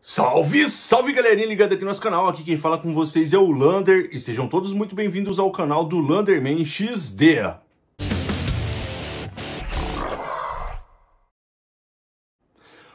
Salve, salve galerinha ligada aqui no nosso canal, aqui quem fala com vocês é o Lander e sejam todos muito bem-vindos ao canal do Landerman XD.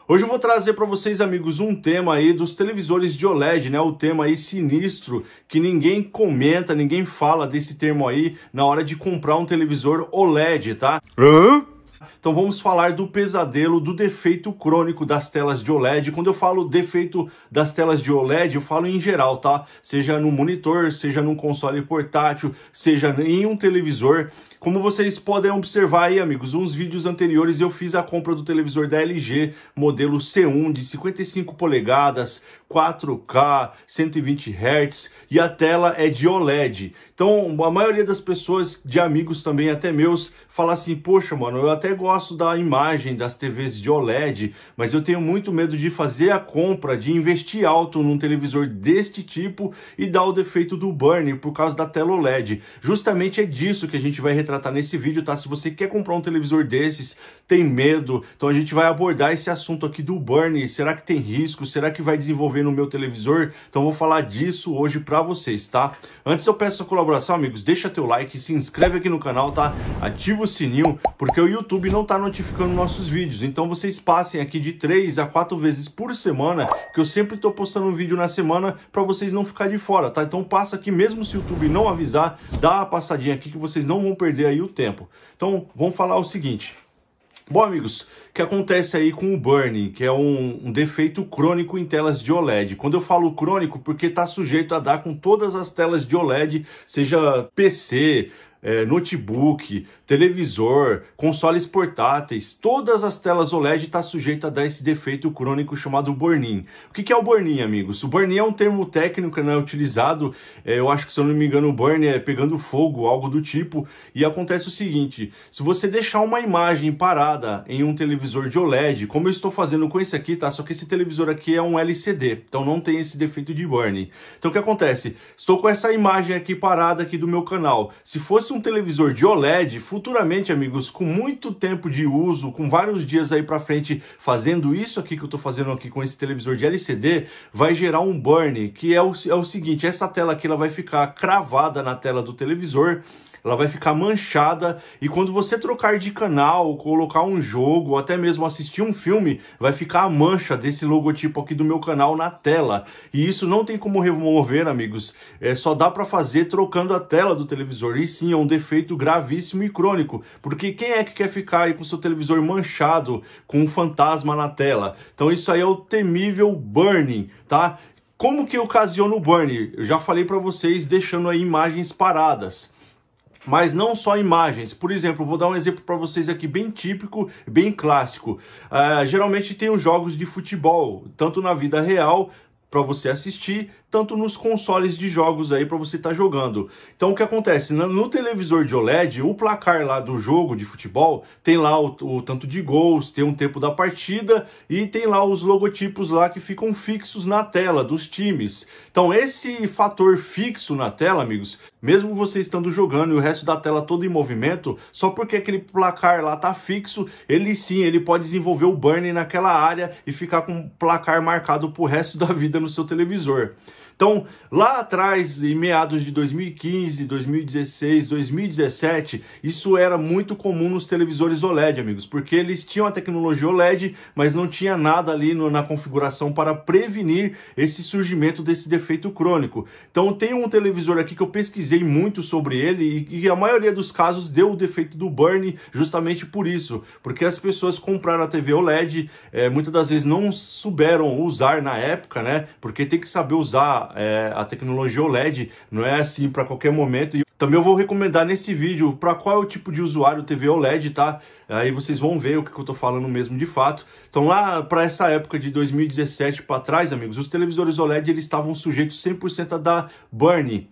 Hoje eu vou trazer para vocês, amigos, um tema aí dos televisores de OLED, né? O tema aí sinistro que ninguém comenta, ninguém fala desse termo aí na hora de comprar um televisor OLED, tá? Hã? Então vamos falar do pesadelo do defeito crônico das telas de OLED. Quando eu falo defeito das telas de OLED, eu falo em geral, tá? Seja no monitor, seja num console portátil, seja em um televisor. Como vocês podem observar aí, amigos, uns vídeos anteriores eu fiz a compra do televisor da LG, modelo C1 de 55 polegadas, 4K, 120 Hz e a tela é de OLED. Então, a maioria das pessoas, de amigos também, até meus, fala assim: Poxa, mano, eu até gosto da imagem das TVs de OLED, mas eu tenho muito medo de fazer a compra, de investir alto num televisor deste tipo e dar o defeito do burn por causa da tela OLED. Justamente é disso que a gente vai retratar nesse vídeo, tá? Se você quer comprar um televisor desses, tem medo, então a gente vai abordar esse assunto aqui do burn. Será que tem risco? Será que vai desenvolver no meu televisor? Então, vou falar disso hoje para vocês, tá? Antes, eu peço a colaboração colaboração, amigos, deixa teu like, se inscreve aqui no canal, tá? Ativa o sininho, porque o YouTube não tá notificando nossos vídeos. Então vocês passem aqui de 3 a 4 vezes por semana, que eu sempre tô postando um vídeo na semana para vocês não ficar de fora, tá? Então passa aqui, mesmo se o YouTube não avisar, dá uma passadinha aqui que vocês não vão perder aí o tempo. Então, vamos falar o seguinte. Bom, amigos, o que acontece aí com o burning, que é um, um, defeito crônico em telas de OLED? Quando eu falo crônico, porque está sujeito a dar com todas as telas de OLED, seja PC, é, notebook, televisor, consoles portáteis, todas as telas OLED estão tá sujeitas a dar esse defeito crônico chamado burn-in. O que, que é o burn-in, amigos? O burn-in é um termo técnico né, utilizado, é, eu acho que se eu não me engano o burn é pegando fogo, algo do tipo, e acontece o seguinte, se você deixar uma imagem parada em um televisor de OLED, como eu estou fazendo com esse aqui, tá? Só que esse televisor aqui é um LCD, então não tem esse defeito de burn. -in. Então o que acontece? Estou com essa imagem aqui parada aqui do meu canal. Se fosse um televisor de OLED, futuramente, amigos, com muito tempo de uso, com vários dias aí para frente fazendo isso aqui que eu estou fazendo aqui com esse televisor de LCD, vai gerar um burn, que é o, é o seguinte, essa tela aqui ela vai ficar cravada na tela do televisor, ela vai ficar manchada e quando você trocar de canal, colocar um jogo, ou até mesmo assistir um filme, vai ficar a mancha desse logotipo aqui do meu canal na tela. E isso não tem como remover, amigos. É só dá para fazer trocando a tela do televisor. E sim, é um defeito gravíssimo e crônico, porque quem é que quer ficar aí com seu televisor manchado com um fantasma na tela? Então isso aí é o temível burning, tá? Como que ocasiona o burn? Eu já falei para vocês deixando aí imagens paradas mas não só imagens. Por exemplo, vou dar um exemplo para vocês aqui bem típico, bem clássico. Uh, geralmente tem os jogos de futebol, tanto na vida real para você assistir, tanto nos consoles de jogos aí para você estar tá jogando. Então o que acontece? No, no, televisor de OLED, o placar lá do jogo de futebol tem lá o, o, tanto de gols, tem um tempo da partida e tem lá os logotipos lá que ficam fixos na tela dos times. Então esse fator fixo na tela, amigos, mesmo você estando jogando e o resto da tela todo em movimento, só porque aquele placar lá tá fixo, ele sim, ele pode desenvolver o burn naquela área e ficar com o placar marcado pro resto da vida no seu televisor. Então, lá atrás, em meados de 2015, 2016, 2017, isso era muito comum nos televisores OLED, amigos, porque eles tinham a tecnologia OLED, mas não tinha nada ali no, na configuração para prevenir esse surgimento desse defeito crônico. Então, tem um televisor aqui que eu pesquisei muito sobre ele e, e a maioria dos casos deu o defeito do burn justamente por isso, porque as pessoas compraram a TV OLED, é, eh, muitas das vezes não souberam usar na época, né? Porque tem que saber usar é, a tecnologia OLED, não é assim para qualquer momento. E também eu vou recomendar nesse vídeo para qual é o tipo de usuário TV OLED, tá? Aí vocês vão ver o que, que eu estou falando mesmo de fato. Então lá para essa época de 2017 para trás, amigos, os televisores OLED eles estavam sujeitos 100% a dar burn,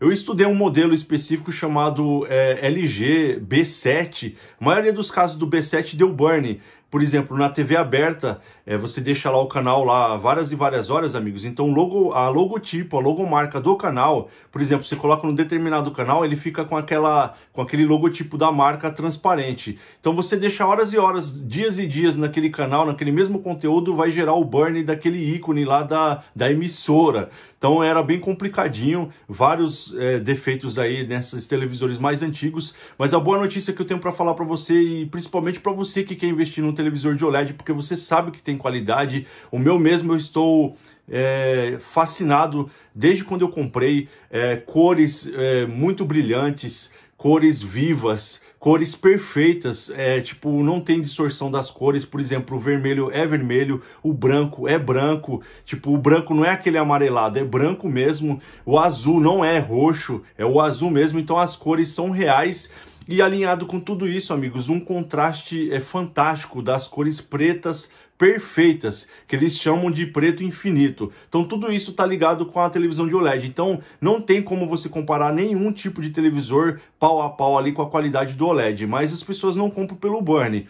eu estudei um modelo específico chamado é, LG B7. A maioria dos casos do B7 deu burn. Por exemplo, na TV aberta, é, você deixa lá o canal lá várias e várias horas, amigos. Então, logo, a logotipo, a logomarca do canal, por exemplo, você coloca no determinado canal, ele fica com, aquela, com aquele logotipo da marca transparente. Então, você deixa horas e horas, dias e dias naquele canal, naquele mesmo conteúdo, vai gerar o burn daquele ícone lá da, da emissora. Então, era bem complicadinho, vários é, defeitos aí nesses televisores mais antigos. Mas a boa notícia que eu tenho para falar para você, e principalmente para você que quer investir num televisor de OLED, porque você sabe que tem qualidade. O meu mesmo eu estou é, fascinado desde quando eu comprei. É, cores é, muito brilhantes, cores vivas, cores perfeitas, é, tipo, não tem distorção das cores, por exemplo, o vermelho é vermelho, o branco é branco, tipo, o branco não é aquele amarelado, é branco mesmo, o azul não é roxo, é o azul mesmo, então as cores são reais. E alinhado com tudo isso, amigos, um contraste é fantástico das cores pretas perfeitas, que eles chamam de preto infinito. Então tudo isso está ligado com a televisão de OLED. Então não tem como você comparar nenhum tipo de televisor pau a pau ali com a qualidade do OLED, mas as pessoas não compram pelo burn.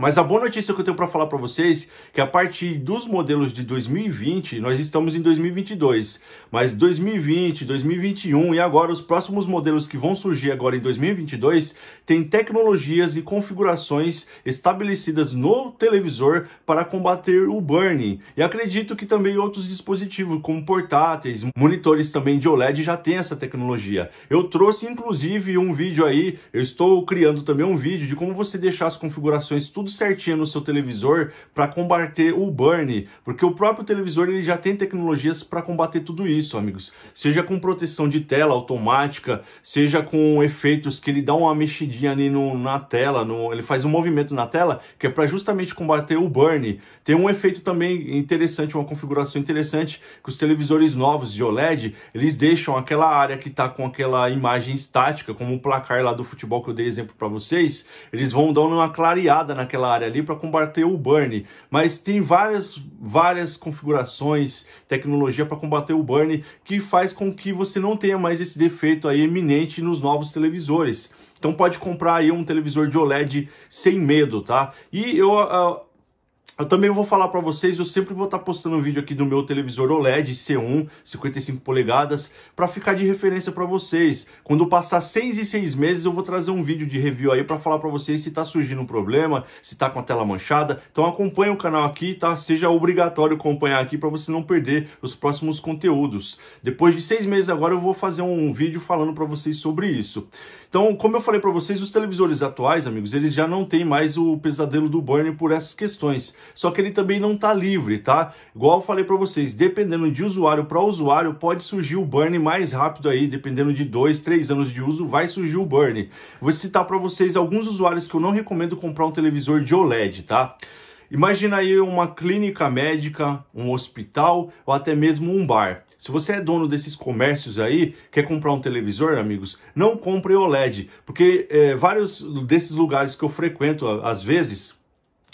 Mas a boa notícia que eu tenho para falar para vocês é que a partir dos modelos de 2020, nós estamos em 2022, mas 2020, 2021 e agora os próximos modelos que vão surgir agora em 2022 têm tecnologias e configurações estabelecidas no televisor para combater o burning. E acredito que também outros dispositivos como portáteis, monitores também de OLED já têm essa tecnologia. Eu trouxe inclusive um vídeo aí, eu estou criando também um vídeo de como você deixar as configurações tudo tudo certinho no seu televisor para combater o burn, porque o próprio televisor ele já tem tecnologias para combater tudo isso, amigos. Seja com proteção de tela automática, seja com efeitos que ele dá uma mexidinha ali no, na tela, no, ele faz um movimento na tela que é para justamente combater o burn. Tem um efeito também interessante, uma configuração interessante que os televisores novos de OLED eles deixam aquela área que está com aquela imagem estática, como o um placar lá do futebol que eu dei exemplo para vocês, eles vão dando uma clareada naquela naquela área ali para combater o burn. Mas tem várias, várias configurações, tecnologia para combater o burn que faz com que você não tenha mais esse defeito aí eminente nos novos televisores. Então pode comprar aí um televisor de OLED sem medo, tá? E eu, eu ah, eu também vou falar para vocês, eu sempre vou estar tá postando um vídeo aqui do meu televisor OLED C1, 55 polegadas, para ficar de referência para vocês. Quando passar 6 e 6 meses, eu vou trazer um vídeo de review aí para falar para vocês se tá surgindo um problema, se tá com a tela manchada. Então acompanha o canal aqui, tá? Seja obrigatório acompanhar aqui para você não perder os próximos conteúdos. Depois de 6 meses agora eu vou fazer um vídeo falando para vocês sobre isso. Então, como eu falei para vocês, os televisores atuais, amigos, eles já não têm mais o pesadelo do burn por essas questões só que ele também não está livre, tá? Igual eu falei para vocês, dependendo de usuário para usuário, pode surgir o burn mais rápido aí, dependendo de dois, três anos de uso, vai surgir o burn. Vou citar para vocês alguns usuários que eu não recomendo comprar um televisor de OLED, tá? Imagina aí uma clínica médica, um hospital ou até mesmo um bar. Se você é dono desses comércios aí, quer comprar um televisor, amigos, não compre OLED, porque é, vários desses lugares que eu frequento às vezes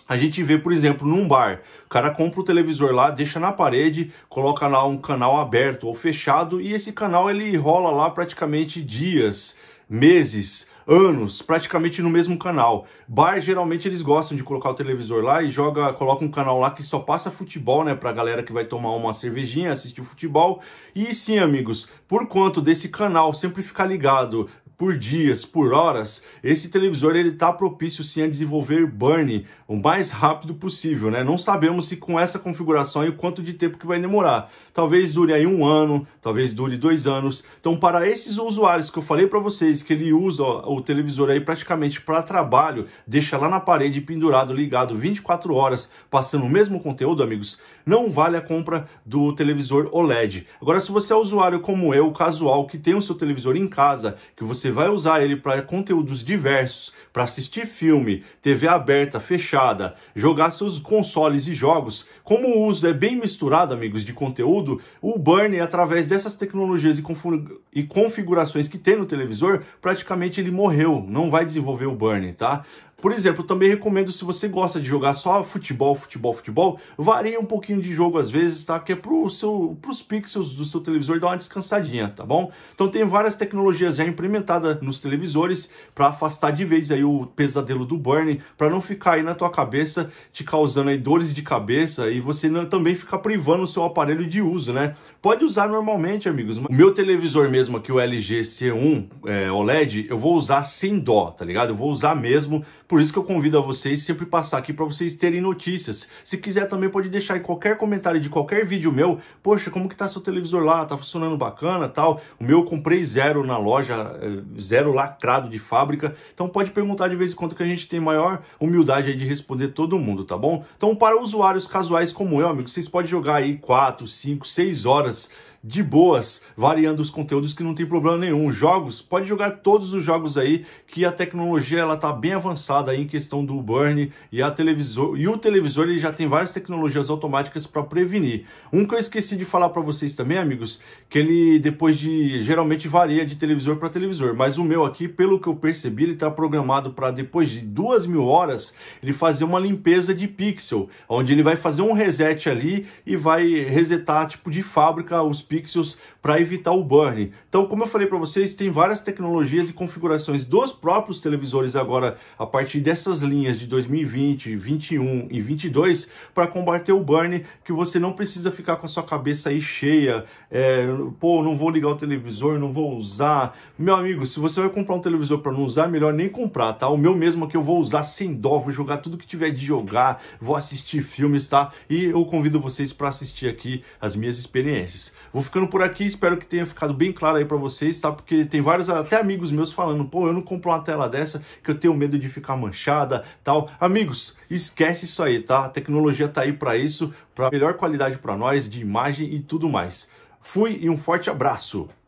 a gente vê, por exemplo, num bar, o cara compra o televisor lá, deixa na parede, coloca lá um canal aberto ou fechado e esse canal ele rola lá praticamente dias, meses, anos, praticamente no mesmo canal. Bar geralmente eles gostam de colocar o televisor lá e joga, coloca um canal lá que só passa futebol, né, pra galera que vai tomar uma cervejinha, assistir futebol. E sim, amigos, por quanto desse canal sempre ficar ligado por dias, por horas, esse televisor ele está propício sim a desenvolver burn o mais rápido possível, né? Não sabemos se com essa configuração e quanto de tempo que vai demorar. Talvez dure aí um ano, talvez dure dois anos. Então, para esses usuários que eu falei para vocês que ele usa o televisor aí praticamente para trabalho, deixa lá na parede pendurado, ligado 24 horas, passando o mesmo conteúdo, amigos não vale a compra do televisor OLED. Agora, se você é usuário como eu, casual, que tem o seu televisor em casa, que você vai usar ele para conteúdos diversos, para assistir filme, TV aberta, fechada, jogar seus consoles e jogos, como o uso é bem misturado, amigos, de conteúdo, o Burn, através dessas tecnologias e configurações que tem no televisor, praticamente ele morreu, não vai desenvolver o Burn, tá? Por exemplo, também recomendo se você gosta de jogar só futebol, futebol, futebol, varie um pouquinho de jogo às vezes, tá? Que é pro seu, pros pixels do seu televisor dar uma descansadinha, tá bom? Então tem várias tecnologias já implementadas nos televisores para afastar de vez aí o pesadelo do burn, para não ficar aí na tua cabeça te causando aí dores de cabeça e você não, também ficar privando o seu aparelho de uso, né? Pode usar normalmente, amigos. O meu televisor mesmo aqui, o LG C1 é, OLED, eu vou usar sem dó, tá ligado? Eu vou usar mesmo por isso que eu convido a vocês sempre passar aqui para vocês terem notícias. Se quiser também pode deixar em qualquer comentário de qualquer vídeo meu, poxa, como que tá seu televisor lá? Tá funcionando bacana, tal? O meu eu comprei zero na loja, eh, zero lacrado de fábrica. Então pode perguntar de vez em quando que a gente tem maior humildade de responder todo mundo, tá bom? Então para usuários casuais como eu, amigo, vocês podem jogar aí 4, 5, 6 horas de boas, variando os conteúdos que não tem problema nenhum. Jogos, pode jogar todos os jogos aí, que a tecnologia ela tá bem avançada aí em questão do burn e a televisor e o televisor ele já tem várias tecnologias automáticas para prevenir. Um que eu esqueci de falar para vocês também, amigos, que ele depois de geralmente varia de televisor para televisor, mas o meu aqui, pelo que eu percebi, ele está programado para depois de duas mil horas ele fazer uma limpeza de pixel, onde ele vai fazer um reset ali e vai resetar tipo de fábrica os pixels pixels para evitar o burn. Então, como eu falei para vocês, tem várias tecnologias e configurações dos próprios televisores agora a partir dessas linhas de 2020, 21 e 22 para combater o burn, que você não precisa ficar com a sua cabeça aí cheia, é, pô, não vou ligar o televisor, não vou usar. Meu amigo, se você vai comprar um televisor para não usar, melhor nem comprar, tá? O meu mesmo aqui é eu vou usar sem dó, vou jogar tudo que tiver de jogar, vou assistir filmes, tá? E eu convido vocês para assistir aqui as minhas experiências. Vou vou ficando por aqui, espero que tenha ficado bem claro aí para vocês, tá? Porque tem vários até amigos meus falando, pô, eu não compro uma tela dessa que eu tenho medo de ficar manchada, tal. Amigos, esquece isso aí, tá? A tecnologia tá aí para isso, para melhor qualidade para nós de imagem e tudo mais. Fui e um forte abraço.